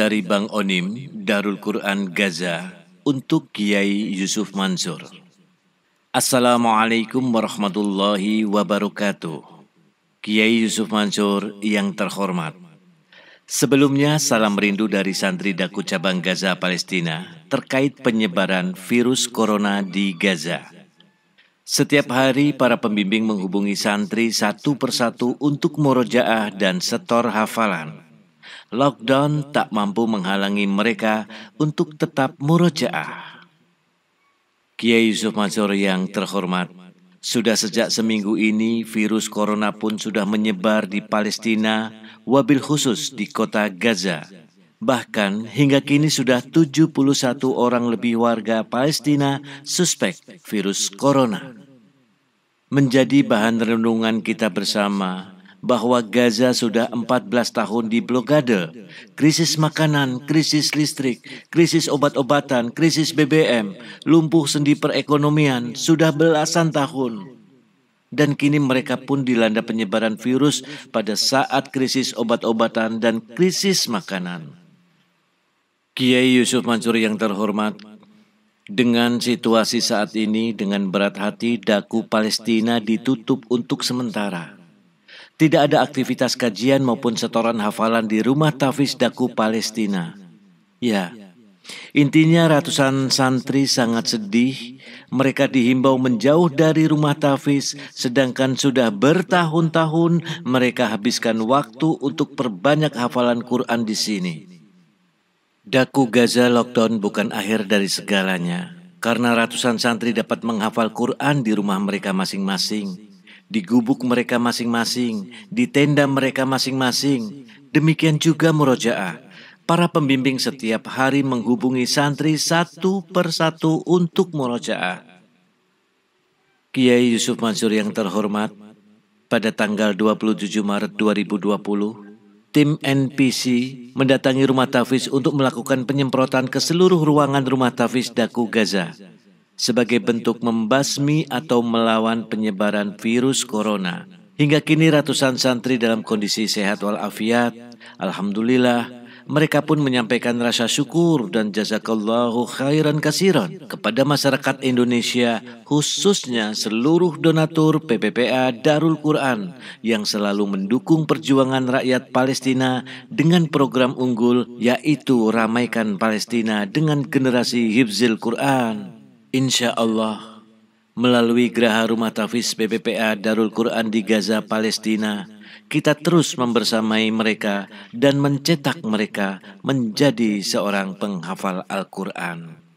dari Bang Onim, Darul Quran Gaza, untuk Kiai Yusuf Mansur. Assalamualaikum warahmatullahi wabarakatuh. Kiai Yusuf Mansur yang terhormat. Sebelumnya salam rindu dari santri Daku Cabang Gaza Palestina terkait penyebaran virus corona di Gaza. Setiap hari para pembimbing menghubungi santri satu persatu untuk morojaah dan setor hafalan lockdown tak mampu menghalangi mereka untuk tetap murojaah. Kiai Yusuf Mansur yang terhormat, sudah sejak seminggu ini virus corona pun sudah menyebar di Palestina, wabil khusus di kota Gaza. Bahkan hingga kini sudah 71 orang lebih warga Palestina suspek virus corona. Menjadi bahan renungan kita bersama, bahwa Gaza sudah 14 tahun di blokade. Krisis makanan, krisis listrik, krisis obat-obatan, krisis BBM, lumpuh sendi perekonomian sudah belasan tahun. Dan kini mereka pun dilanda penyebaran virus pada saat krisis obat-obatan dan krisis makanan. Kiai Yusuf Mansur yang terhormat, dengan situasi saat ini, dengan berat hati, daku Palestina ditutup untuk sementara. Tidak ada aktivitas kajian maupun setoran hafalan di rumah Tafis Daku Palestina. Ya, intinya ratusan santri sangat sedih. Mereka dihimbau menjauh dari rumah Tafis, sedangkan sudah bertahun-tahun mereka habiskan waktu untuk perbanyak hafalan Quran di sini. Daku Gaza lockdown bukan akhir dari segalanya, karena ratusan santri dapat menghafal Quran di rumah mereka masing-masing di gubuk mereka masing-masing, di tenda mereka masing-masing. Demikian juga murojaah. Para pembimbing setiap hari menghubungi santri satu per satu untuk murojaah. Kiai Yusuf Mansur yang terhormat, pada tanggal 27 Maret 2020, tim NPC mendatangi rumah Tafis untuk melakukan penyemprotan ke seluruh ruangan rumah Tafis Daku Gaza sebagai bentuk membasmi atau melawan penyebaran virus corona. Hingga kini ratusan santri dalam kondisi sehat walafiat. Alhamdulillah, mereka pun menyampaikan rasa syukur dan jazakallahu khairan kasiran kepada masyarakat Indonesia, khususnya seluruh donatur PPPA Darul Quran yang selalu mendukung perjuangan rakyat Palestina dengan program unggul yaitu Ramaikan Palestina dengan generasi Hibzil Quran. Insya Allah, melalui Geraha Rumah Tafis BPPA Darul Quran di Gaza, Palestina, kita terus membersamai mereka dan mencetak mereka menjadi seorang penghafal Al-Quran.